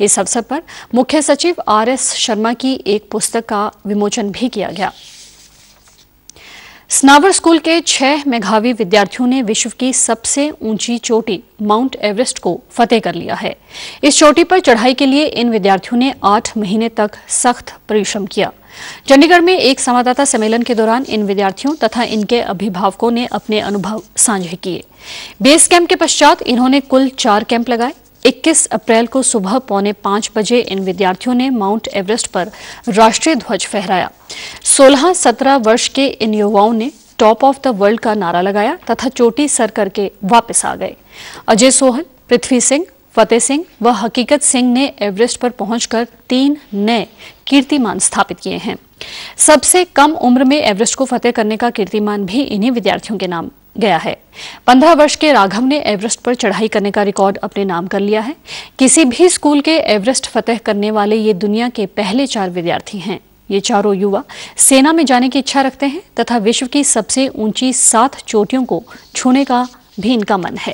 इस अवसर पर मुख्य सचिव आर एस शर्मा की एक पुस्तक का विमोचन भी किया गया स्नावर स्कूल के छह मेघावी विद्यार्थियों ने विश्व की सबसे ऊंची चोटी माउंट एवरेस्ट को फतेह कर लिया है इस चोटी पर चढ़ाई के लिए इन विद्यार्थियों ने आठ महीने तक सख्त परिश्रम किया चंडीगढ़ में एक संवाददाता सम्मेलन के दौरान इन विद्यार्थियों तथा इनके अभिभावकों ने अपने अनुभव साझे किए बेस कैंप के पश्चात इन्होंने कुल चार कैंप लगाए 21 अप्रैल को सुबह पौने पांच बजे इन विद्यार्थियों ने माउंट एवरेस्ट पर राष्ट्रीय ध्वज फहराया 16-17 वर्ष के इन युवाओं ने टॉप ऑफ द वर्ल्ड का नारा लगाया तथा चोटी सर करके वापस आ गए अजय सोहन पृथ्वी सिंह फतेह सिंह व हकीकत सिंह ने एवरेस्ट पर पहुंचकर तीन नए कीर्तिमान स्थापित किए हैं सबसे कम उम्र में एवरेस्ट को फतेह करने का कीर्तिमान भी इन्हीं विद्यार्थियों के नाम गया है पंद्रह वर्ष के राघव ने एवरेस्ट पर चढ़ाई करने का रिकॉर्ड अपने नाम कर लिया है किसी भी स्कूल के एवरेस्ट फतेह करने वाले ये दुनिया के पहले चार विद्यार्थी हैं ये चारों युवा सेना में जाने की इच्छा रखते हैं तथा विश्व की सबसे ऊंची सात चोटियों को छूने का भी इनका मन है